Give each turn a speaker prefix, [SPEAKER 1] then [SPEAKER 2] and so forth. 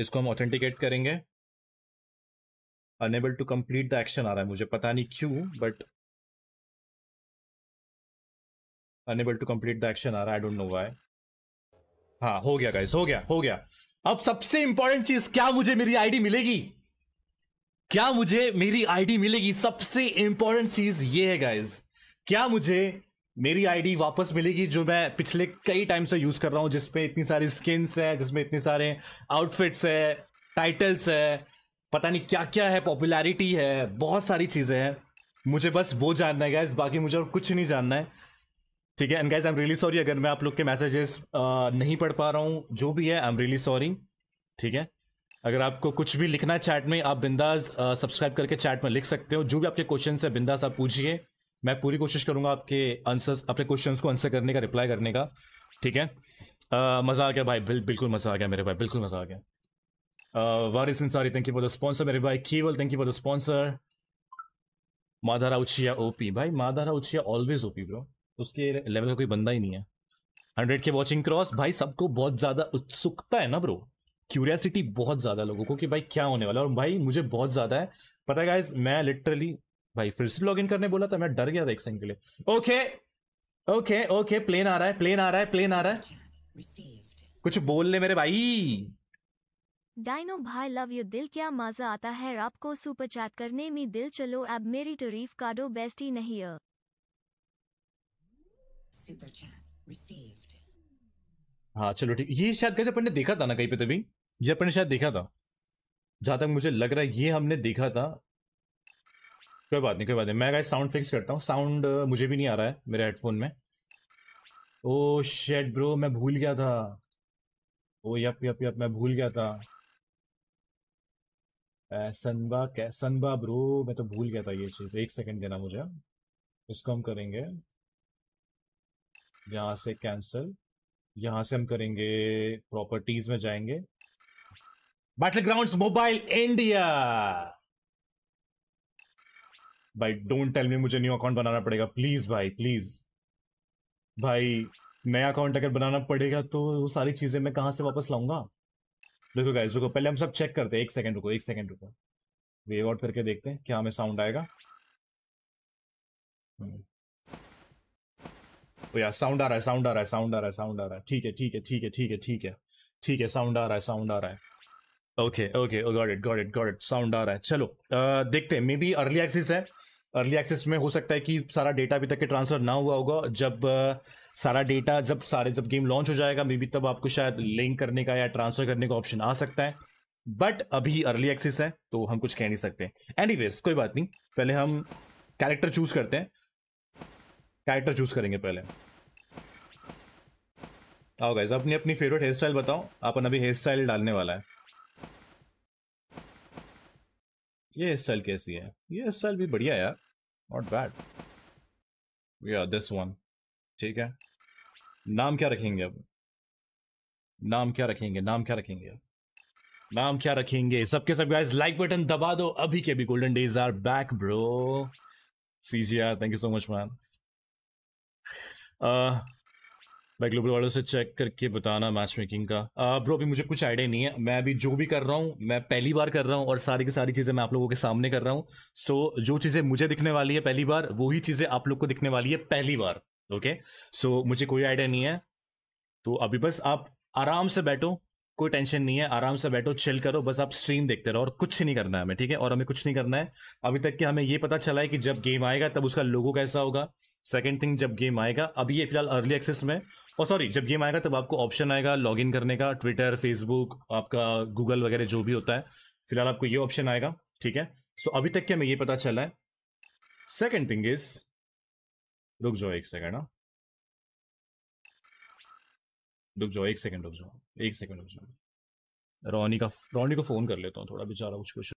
[SPEAKER 1] इसको हम ऑथेंटिकेट करेंगे unable to complete the action आ रहा है मुझे पता नहीं क्यों but unable to complete the action आ रहा है आई डोंट नो वाई हाँ हो गया गाइस हो गया हो गया अब सबसे इंपॉर्टेंट चीज क्या मुझे मेरी आईडी मिलेगी क्या मुझे मेरी आईडी मिलेगी सबसे इंपॉर्टेंट चीज ये है गाइस क्या मुझे मेरी आईडी वापस मिलेगी जो मैं पिछले कई टाइम से यूज कर रहा हूँ जिसमें इतनी सारी स्किन्स है जिसमें इतने सारे आउटफिट्स है टाइटल्स है पता नहीं क्या क्या है पॉपुलैरिटी है बहुत सारी चीज़ें हैं मुझे बस वो जानना है गैस बाकी मुझे और कुछ नहीं जानना है ठीक है and guess I am really sorry अगर मैं आप लोग के मैसेजेस नहीं पढ़ पा रहा हूँ जो भी है आई एम रियली सॉरी ठीक है अगर आपको कुछ भी लिखना है चैट में आप बिंदास सब्सक्राइब करके चैट में लिख सकते हो जो भी आपके क्वेश्चन है बिंदास आप पूछिए मैं पूरी कोशिश करूंगा आपके आंसर्स अपने क्वेश्चंस को आंसर करने का रिप्लाई करने का ठीक है मज़ा आ गया भाई बिल, बिल्कुल मज़ा आ गया मेरे भाई बिल्कुल मज़ा आ गया Waris Ansari thank you for the sponsor मेरे भाई Kewal thank you for the sponsor माधारा उछिया ओपी भाई माधारा उछिया ऑलवेज ओपी ब्रो उसके लेवल का कोई बंदा ही नहीं है हंड्रेड के वॉचिंग क्रॉस भाई सबको बहुत ज़्यादा उत्सुकता है ना ब्रो क्यूरियासिटी बहुत ज़्यादा लोगों को कि भाई क्या होने वाला और भाई मुझे बहुत ज़्यादा है पता है गाइज मैं लिटरली भाई फिर से लॉगिन करने बोला था मैं डर गया था एक सेकंड के लिए ओके ओके ओके प्लेन आ रहा है प्लेन आ रहा है प्लेन आ रहा है कुछ बोल ले मेरे भाई डाइनो भाई लव यू दिल क्या मजा आता है आपको सुपर चैट करने में दिल चलो अब मेरी तारीफ काटो बेस्टी नहीं है हाँ चलो ठीक ये शायद कैसे अपन ने देखा था ना कहीं पे तभी तो ये अपन ने शायद देखा था जहां तक मुझे लग रहा है ये हमने देखा था कोई बात नहीं कोई बात नहीं मैं साउंड फिक्स करता हूँ साउंड uh, मुझे भी नहीं आ रहा है मेरे हेडफोन में ओ शेट ब्रो मैं भूल गया था ओ यप यप यप मैं भूल गया था सनबा कै सनबा ब्रो मैं तो भूल गया था ये चीज़ एक सेकंड देना मुझे हाँ। इसको हम करेंगे यहाँ से कैंसिल यहाँ से हम करेंगे प्रॉपर्टीज में जाएंगे बैटल ग्राउंड मोबाइल इंडिया भाई डोंट टेल मी मुझे न्यू अकाउंट बनाना पड़ेगा प्लीज भाई प्लीज भाई नया अकाउंट अगर बनाना पड़ेगा तो वो सारी चीजें मैं कहाँ से वापस लाऊंगा देखो गाइज रुको पहले हम सब चेक करते हैं एक सेकंड रुको एक सेकंड रुको वेव आउट करके देखते हैं क्या हमें साउंड आएगा तो यार साउंड आ रहा है साउंड आ रहा है साउंड आ रहा है साउंड आ रहा है ठीक है ठीक है ठीक है ठीक है ठीक है ठीक है साउंड आ रहा है साउंड आ रहा है okay okay got it got it got it sound आ रहा है चलो आ, देखते हैं मे बी अर्ली एक्सिस है अर्ली एक्सेस में हो सकता है कि सारा डेटा अभी तक के ट्रांसफर ना हुआ होगा जब सारा डेटा जब सारे जब गेम लॉन्च हो जाएगा मे बी तब आपको शायद लिंक करने का या ट्रांसफर करने का ऑप्शन आ सकता है बट अभी अर्ली एक्सेस है तो हम कुछ कह नहीं सकते एनी कोई बात नहीं पहले हम कैरेक्टर चूज करते हैं कैरेक्टर चूज करेंगे पहले आओ गाइज अपनी अपनी फेवरेट हेयर स्टाइल बताओ अपन अभी हेयर स्टाइल डालने वाला है ये इस साल कैसी है ये इस साल भी बढ़िया यार not bad yeah this one ठीक है नाम क्या रखेंगे अब नाम क्या रखेंगे नाम क्या रखेंगे नाम क्या रखेंगे सबके सब गाइस लाइक बटन दबा दो अभी के अभी golden days are back bro CGR thank you so much man मैं ग्लोबल वालों से चेक करके बताना मैच मेकिंग का ब्रो अभी मुझे कुछ आइडिया नहीं है मैं अभी जो भी कर रहा हूँ मैं पहली बार कर रहा हूँ और सारी की सारी चीज़ें मैं आप लोगों के सामने कर रहा हूँ सो so, जो चीज़ें मुझे दिखने वाली है पहली बार वही चीज़ें आप लोग को दिखने वाली है पहली बार ओके सो so, मुझे कोई आइडिया नहीं है तो अभी बस आप आराम से बैठो कोई टेंशन नहीं है आराम से बैठो चिल करो बस आप स्ट्रीम देखते रहो और कुछ नहीं करना है हमें ठीक है और हमें कुछ नहीं करना है अभी तक कि हमें ये पता चला है कि जब गेम आएगा तब उसका लोगो कैसा होगा सेकेंड थिंग जब गेम आएगा अभी ये फिलहाल अर्ली एक्सेस में और सॉरी जब गेम आएगा तब आपको ऑप्शन आएगा लॉगिन करने का ट्विटर फेसबुक आपका गूगल वगैरह जो भी होता है फिलहाल आपको ये ऑप्शन आएगा ठीक है सो so, अभी तक क्या हमें ये पता चला है सेकेंड थिंग इज रुक जाओ एक सेकेंड ना हाँ। रुक जाओ एक सेकेंड रुक जाओ एक सेकेंड रुक जाओ रोनी का रोनी को फोन कर लेता हूँ थोड़ा बेचारा कुछ कुछ